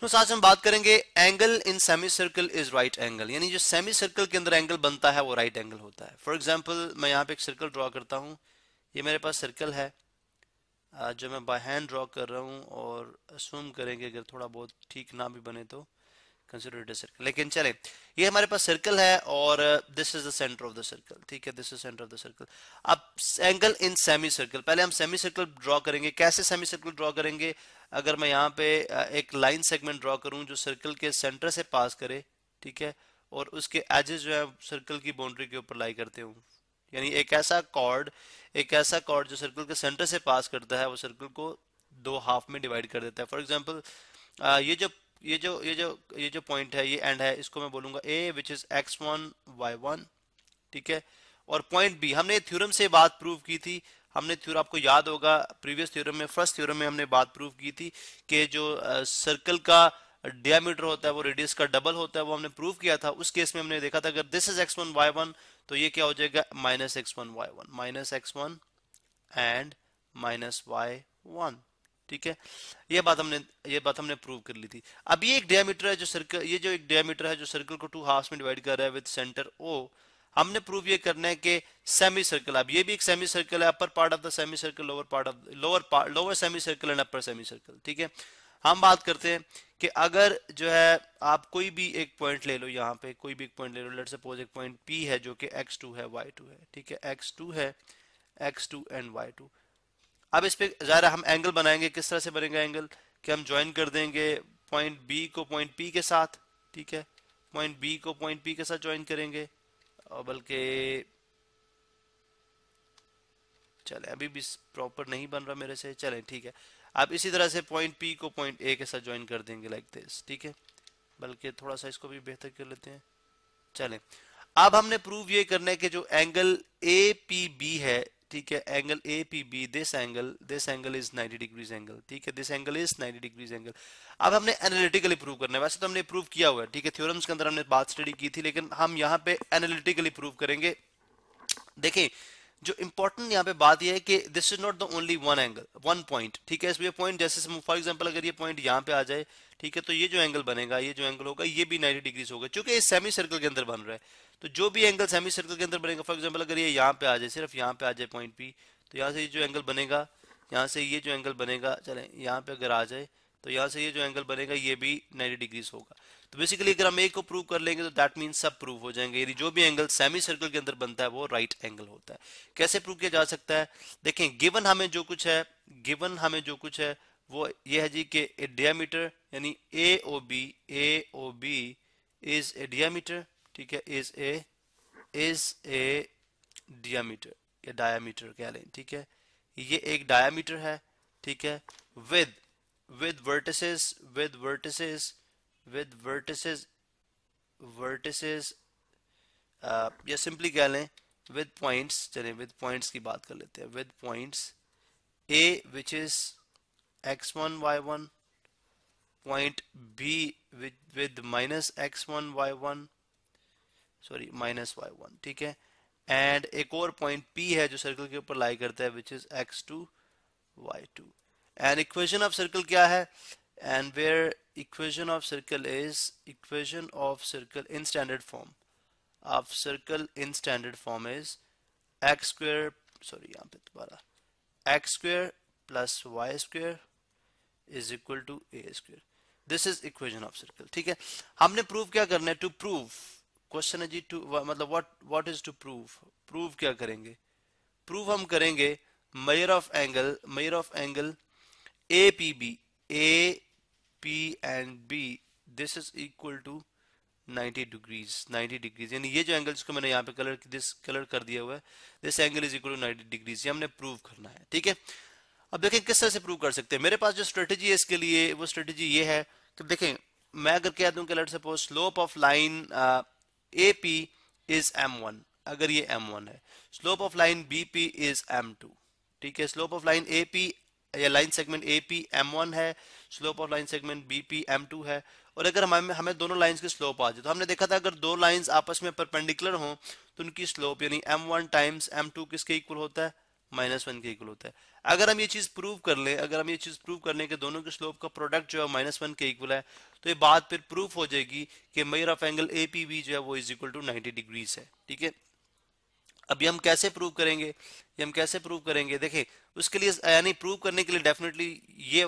तो साथ हम बात करेंगे angle in semi circle is right angle यानी जो सेमी सर्कल के अंदर एंगल बनता है वो राइट right एंगल होता है फॉर एग्जाम्पल मैं यहाँ पे एक सर्कल ड्रॉ करता हूँ ये मेरे पास सर्कल है जो मैं बाय हैंड ड्रॉ कर रहा हूँ और सुम करेंगे अगर थोड़ा बहुत ठीक ना भी बने तो कंसिडर इट सर्कल लेकिन चले ये हमारे पास सर्कल है और this is the centre of the circle ठीक है this is centre of the circle अब एंगल इन सेमी सर्कल पहले हम सेमी सर्कल ड्रॉ करेंगे कैसे सेमी सर्कल ड्रॉ करेंगे अगर मैं यहाँ पे uh, एक लाइन सेगमेंट ड्रॉ करूँ जो सर्कल के सेंटर से पास करे ठीक है और उसके एजेस जो है सर्कल की बाउंड्री के ऊपर लाई करते हूँ यानी एक ऐसा कॉर्ड एक ऐसा कॉर्ड जो सर्कल के सेंटर से पास करता है वो सर्कल को दो हाफ में डिवाइड कर देता है फॉर एग्जाम्पल uh, ये जो ये जो ये जो ये जो पॉइंट है ये एंड है इसको मैं बोलूंगा A which is x one y one ठीक है और पॉइंट बी हमने थ्योरम से बात प्रूव की थी हमने थ्योरम आपको याद होगा प्रीवियस थ्योरम में फर्स्ट थ्योरम में हमने बात प्रूव की थी कि जो सर्कल का डायमीटर होता है वो रेडियस का डबल होता है वो हमने प्रूव किया था उस केस में हमने देखा था अगर this is x one y one तो ये क्या हो जाएगा minus x one y one minus x one and minus y one ठीक है ये बात हमने ये बात हमने प्रूव कर ली थी अब ये एक डायमीटर है जो सर्कल ये जो एक डायमीटर है जो सर्कल को टू हाफ में डिवाइड कर रहा है विद सेंटर ओ हमने प्रूव ये करना है कि सेमी सर्कल अब ये भी एक सेमी सर्कल है upper part of the semi circle lower part of lower lower semi circle and upper semi circle ठीक है हम बात करते हैं कि अगर जो है आप कोई भी एक पॉइंट ले लो यहाँ पे कोई भी एक पॉइंट ले लो लेट सपोज एक पॉइंट पी है जो कि एक्स टू है वाई टू है ठीक है एक्स टू है x two and y two अब इस पर ज़ाहिर हम एंगल बनाएंगे किस तरह से बनेगा एंगल कि हम ज्वाइन कर देंगे पॉइंट बी को पॉइंट पी के साथ ठीक है पॉइंट बी को पॉइंट पी के साथ ज्वाइन करेंगे और बल्कि चले अभी भी प्रॉपर नहीं बन रहा मेरे से चले ठीक है आप इसी तरह से पॉइंट पी को पॉइंट ए के साथ ज्वाइन कर देंगे लाइक दिस ठीक है बल्कि थोड़ा सा इसको भी बेहतर कर लेते हैं चले अब हमने प्रूव ये करना है कि जो एंगल ए पी बी है ठीक है angle A P B this angle this angle is 90 degrees angle ठीक है this angle is 90 degrees angle अब हमने एनालिटिकली प्रूव करना है वैसे तो हमने प्रूव किया हुआ है ठीक है थ्योरम्स के अंदर हमने बात स्टडी की थी लेकिन हम यहाँ पे एनालिटिकली प्रूव करेंगे देखें जो इंपॉर्टेंट यहाँ पे बात यह है कि this is not the only one angle one point ठीक है इसमें पॉइंट जैसे फॉर एग्जाम्पल अगर ये पॉइंट यहाँ पे आ जाए ठीक है तो ये जो एंगल बनेगा ये जो एंगल होगा ये भी 90 डिग्रीज होगा क्योंकि ये सेमी सर्कल के अंदर बन रहा है तो जो भी एंगल सेमी सर्कल के अंदर बनेगा फॉर एग्जाम्पल अगर ये यहाँ पे आ जाए सिर्फ यहाँ पे आ जाए पॉइंट पी तो यहाँ से ये जो एंगल बनेगा यहाँ से ये जो एंगल बनेगा चले यहाँ पे अगर आ जाए तो यहाँ से ये जो एंगल बनेगा ये भी 90 डिग्रीज होगा तो बेसिकली अगर हम एक को प्रूव कर लेंगे तो दैट मीन सब प्रूव हो जाएंगे यदि जो भी एंगल सेमी सर्कल के अंदर बनता है वो राइट right एंगल होता है कैसे प्रूव किया जा सकता है देखें गिवन हमें जो कुछ है गिवन हमें जो कुछ है वो ये है जी कि ए डियामीटर यानी A O B A O B is a diameter ठीक है इज ए इज ए डियामीटर या डायामीटर कह लें ठीक है ये एक डायामीटर है ठीक है with with vertices, with vertices, with vertices, vertices, uh, या सिंपली कह लें विद पॉइंट्स चले विद पॉइंट्स की बात कर लेते हैं with points A which is x one y one point B with minus x one y one sorry minus y one ठीक है एंड एक और पॉइंट पी है जो सर्कल के ऊपर लाई करता है which is x two y two and equation of circle क्या है and where equation of circle is equation of circle in standard form of circle in standard form is x square sorry यहाँ पे दोबारा x square plus y square is equal to a square this is equation of circle ठीक है हमने prove क्या करना है to prove question है जी टू मतलब what what is to prove prove क्या करेंगे प्रूव हम करेंगे measure of angle measure of angle A B A P and B this is equal to 90 degrees 90 degrees यानी ये जो एंगल जिसको मैंने यहाँ पे कलर दिस कलर कर दिया हुआ है this angle is equal to 90 degrees ये हमने प्रूव करना है ठीक है अब देखें किस तरह से प्रूव कर सकते हैं मेरे पास जो स्ट्रेटेजी है इसके लिए वो स्ट्रेटेजी ये है कि देखें मैं अगर कह दूं कि let suppose slope of line A P is M one अगर ये एम वन है slope of line B P is M two ठीक है slope of line A P या line segment A P M one है slope of line segment B P M two है और अगर हमें हमें दोनों लाइंस की स्लोप आ जाए तो हमने देखा था अगर दो लाइंस आपस में परपेंडिकुलर हों तो उनकी स्लोप यानी M one times M two किसके इक्वल होता है माइनस वन के इक्वल होता है अगर हम ये चीज़ प्रूव कर लें अगर हम ये चीज़ प्रूव कर लें कि दोनों के स्लोप का प्रोडक्ट जो है माइनस वन के इक्वल है तो ये बात फिर प्रूफ हो जाएगी कि measure of angle A P B जो है वो is equal to ninety degrees है ठीक है अभी हम कैसे प्रूव करेंगे ये हम कैसे प्रूव करेंगे देखिए उसके लिए यानी प्रूव करने के लिए डेफिनेटली ये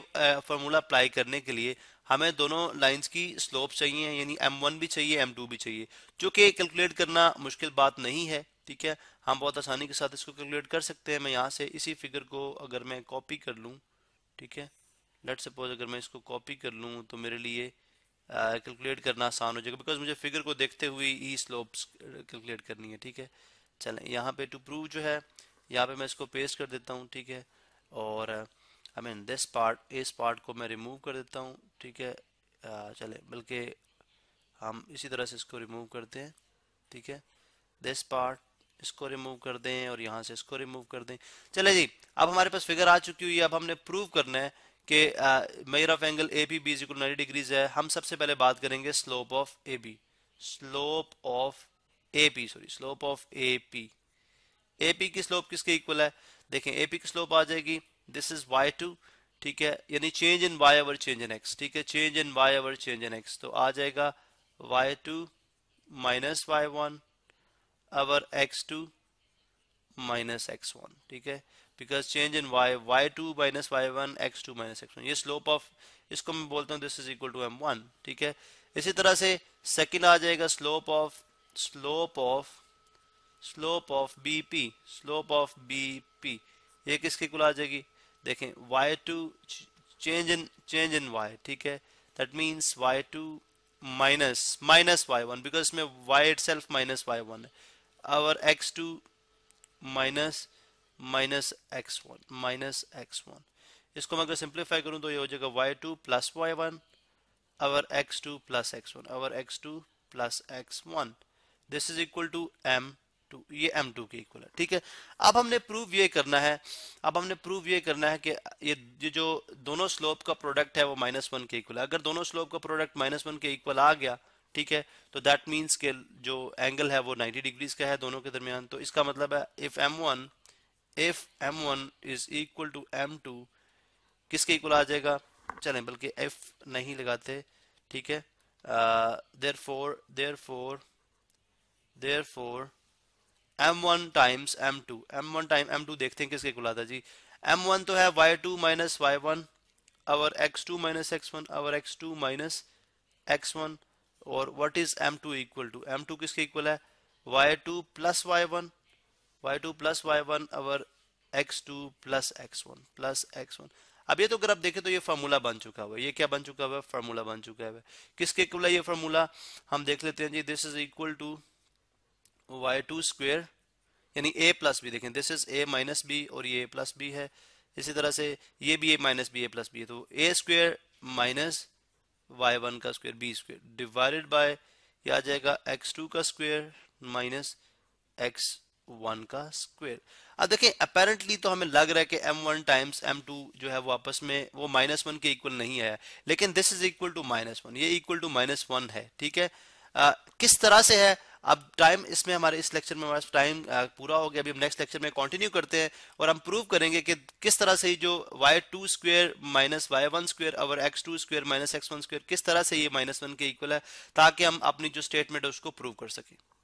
फॉर्मूला अप्लाई करने के लिए हमें दोनों लाइंस की स्लोप चाहिए यानी m1 भी चाहिए m2 भी चाहिए जो कि कैलकुलेट करना मुश्किल बात नहीं है ठीक है हम बहुत आसानी के साथ इसको कैलकुलेट कर सकते हैं मैं यहाँ से इसी फिगर को अगर मैं कॉपी कर लूँ ठीक है लेट सपोज अगर मैं इसको कॉपी कर लूँ तो मेरे लिए कैलकुलेट करना आसान हो जाएगा बिकॉज मुझे फिगर को देखते हुए ही स्लोप कैलकुलेट करनी है ठीक है चलें यहाँ पे टू प्रूव जो है यहाँ पे मैं इसको पेस्ट कर देता हूँ ठीक है और आई मीन दिस पार्ट इस पार्ट को मैं रिमूव कर देता हूँ ठीक है चले बल्कि हम इसी तरह से इसको रिमूव करते हैं ठीक है दिस पार्ट इसको रिमूव कर दें और यहाँ से इसको रिमूव कर दें चले जी अब हमारे पास फिगर आ चुकी हुई है अब हमने प्रूव करना है कि measure of angle A B B ninety degrees है हम सबसे पहले बात करेंगे slope of A B slope of AP sorry slope of AP AP की स्लोप किसके इक्वल है देखें एपी की स्लोप आ जाएगी दिस इज वाई टू ठीक है यानी change in y over change in x ठीक है change in y over change in x तो आ जाएगा y two minus y one over x two minus x one ठीक है because change in y y two minus y one x two minus x one ये slope of इसको मैं बोलता हूँ this is equal to M one ठीक है इसी तरह से सेकेंड आ जाएगा slope of slope of slope of B P slope of B P ये किसकी कुल आ जाएगी देखें y two change in change in y ठीक है that means y two minus minus y one because इसमें y itself minus y one है over x two minus minus x one minus x one इसको मैं अगर simplify करूँ तो ये हो जाएगा y two plus y one over x two plus x one over x two plus x one this is equal to M two ये M two के इक्वल है ठीक है अब हमने प्रूव ये करना है अब हमने प्रूव ये करना है कि ये ये जो दोनों स्लोप का प्रोडक्ट है वो माइनस वन के इक्वल है अगर दोनों स्लोप का प्रोडक्ट माइनस वन के इक्वल आ गया ठीक है तो दैट मीन्स के जो एंगल है वो 90 डिग्रीज का है दोनों के दरमियान तो इसका मतलब है if M one if M one is equal to M two किसके इक्वल आ जाएगा चलें बल्कि एफ नहीं लगाते ठीक है therefore therefore therefore m1 times m2 m1 time m2 देखते हैं किसके कुल आता है जी m1 तो है y2 minus y1 our x2 minus x1 our x2 minus x1 और what is m2 equal to m2 किसके इक्वल है y2 plus y1 y2 plus y1 our x2 plus x1 plus x1 अब ये तो अगर आप देखें तो ये फार्मूला बन चुका हुआ है ये क्या बन चुका हुआ है फार्मूला बन चुका है किसके इक्वल है ये फार्मूला हम देख लेते हैं जी this is equal to y two square यानी ए प्लस बी देखें this is A minus B और ये ए प्लस बी है इसी तरह से ये भी A minus B A plus B है तो A square minus y one का square B square divided by ये आ जाएगा एक्स टू का स्क्वेयर माइनस एक्स वन का स्क्वेयर अब देखें अपेरेंटली तो हमें लग रहा है कि M one times M two जो है वो आपस में वो माइनस वन के इक्वल नहीं आया लेकिन this is equal to minus one ये इक्वल टू माइनस वन है ठीक है आ, किस तरह से है अब टाइम इसमें हमारे इस लेक्चर में हमारे टाइम पूरा हो गया अभी हम नेक्स्ट लेक्चर में कंटिन्यू करते हैं और हम प्रूव करेंगे कि किस तरह से जो y two square minus y one square और x two square minus x one square किस तरह से ये माइनस वन के इक्वल है ताकि हम अपनी जो स्टेटमेंट है उसको प्रूव कर सकें